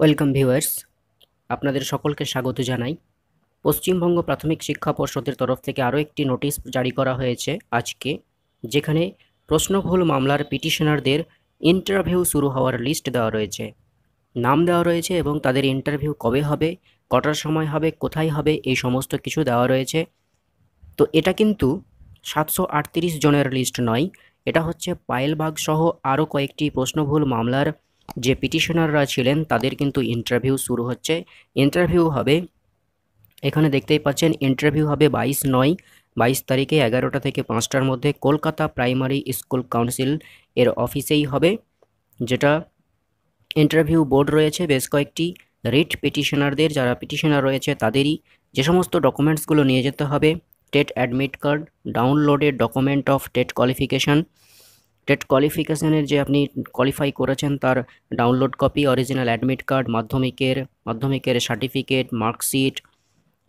welcome viewers আপনাদের সকলকে স্বাগত জানাই পশ্চিমবঙ্গ প্রাথমিক শিক্ষা পর্ষদের তরফ থেকে আরও একটি নোটিশ জারি করা হয়েছে আজকে যেখানে প্রশ্নভুল মামলার পিটিশনারদের ইন্টারভিউ শুরু হওয়ার লিস্ট দেওয়া রয়েছে নাম দেওয়া রয়েছে এবং তাদের ইন্টারভিউ কবে হবে কটার সময় হবে কোথায় হবে এই সমস্ত কিছু দেওয়া রয়েছে তো এটা কিন্তু সাতশো জনের লিস্ট নয় এটা হচ্ছে পায়েলবাগ সহ আরও কয়েকটি প্রশ্নভুল মামলার যে পিটিশনাররা ছিলেন তাদের কিন্তু ইন্টারভিউ শুরু হচ্ছে ইন্টারভিউ হবে এখানে দেখতেই পাচ্ছেন ইন্টারভিউ হবে বাইশ নয় বাইশ তারিখে এগারোটা থেকে পাঁচটার মধ্যে কলকাতা প্রাইমারি স্কুল কাউন্সিল এর অফিসেই হবে যেটা ইন্টারভিউ বোর্ড রয়েছে বেশ কয়েকটি রিট পিটিশনারদের যারা পিটিশনার রয়েছে তাদেরই যে সমস্ত ডকুমেন্টসগুলো নিয়ে যেতে হবে টেট অ্যাডমিট কার্ড ডাউনলোডের document of TET qualification TET কোয়ালিফিকেশানের যে আপনি কোয়ালিফাই করেছেন তার download copy original admit card মাধ্যমিকের মাধ্যমিকের সার্টিফিকেট মার্কশিট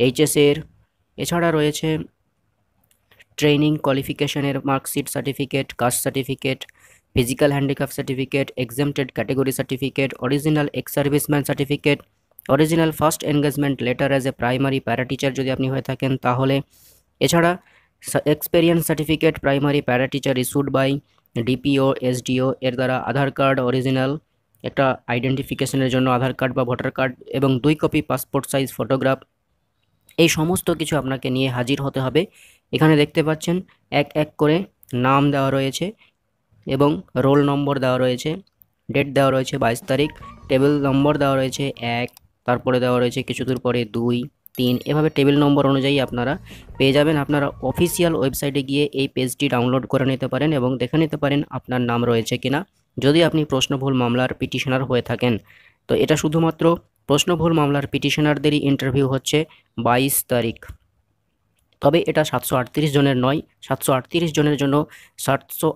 এইচএসের এছাড়া রয়েছে ট্রেনিং কোয়ালিফিকেশনের marksheet certificate caste certificate physical handicap certificate exempted category certificate original ex serviceman certificate original first engagement letter as a primary para teacher যদি আপনি হয়ে থাকেন তাহলে এছাড়া experience certificate primary para teacher issued by DPO SDO এর দ্বারা Aadhaar card original একটা আইডেন্টিফিকেশনের জন্য আধার কার্ড বা ভোটার কার্ড এবং দুই কপি পাসপোর্ট সাইজ ফটোগ্রাফ এই সমস্ত কিছু আপনাকে নিয়ে হাজির হতে হবে এখানে দেখতে পাচ্ছেন এক এক করে নাম দেওয়া রয়েছে এবং রোল নম্বর দেওয়া রয়েছে ডেট দেওয়া রয়েছে বাইশ তারিখ টেবিল নম্বর দেওয়া রয়েছে এক তারপরে দেওয়া রয়েছে কিছু দূর পরে দুই তিন এভাবে টেবিল নম্বর অনুযায়ী আপনারা পেয়ে যাবেন আপনারা অফিসিয়াল ওয়েবসাইটে গিয়ে এই পেজটি ডাউনলোড করে নিতে পারেন এবং দেখে নিতে পারেন আপনার নাম রয়েছে কিনা যদি আপনি প্রশ্নভুল মামলার পিটিশনার হয়ে থাকেন তো এটা শুধুমাত্র প্রশ্নভুল মামলার পিটিশনারদেরই ইন্টারভিউ হচ্ছে বাইশ তারিখ তবে এটা সাতশো জনের নয় সাতশো জনের জন্য সাতশো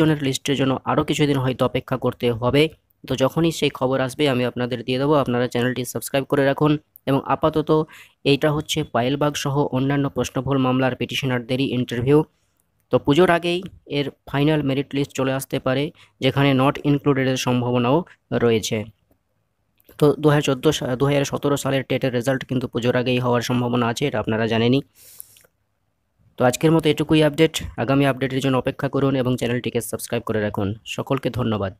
জনের লিস্টের জন্য আরও কিছুদিন হয়তো অপেক্ষা করতে হবে তো যখনই সেই খবর আসবে আমি আপনাদের দিয়ে দেবো আপনারা চ্যানেলটি সাবস্ক্রাইব করে রাখুন এবং আপাতত এইটা হচ্ছে পায়েলবাগ সহ অন্যান্য প্রশ্নভুল মামলার পিটিশনারদেরই ইন্টারভিউ তো পুজোর আগেই এর ফাইনাল মেরিট লিস্ট চলে আসতে পারে যেখানে নট ইনক্লুডেডের সম্ভাবনাও রয়েছে তো দু হাজার চোদ্দো দু হাজার সতেরো সালের টেটের রেজাল্ট কিন্তু পুজোর আগেই হওয়ার সম্ভাবনা আছে এটা আপনারা জানেনি তো আজকের মতো এটুকুই আপডেট আগামী আপডেটের জন্য অপেক্ষা করুন এবং চ্যানেলটিকে সাবস্ক্রাইব করে রাখুন সকলকে ধন্যবাদ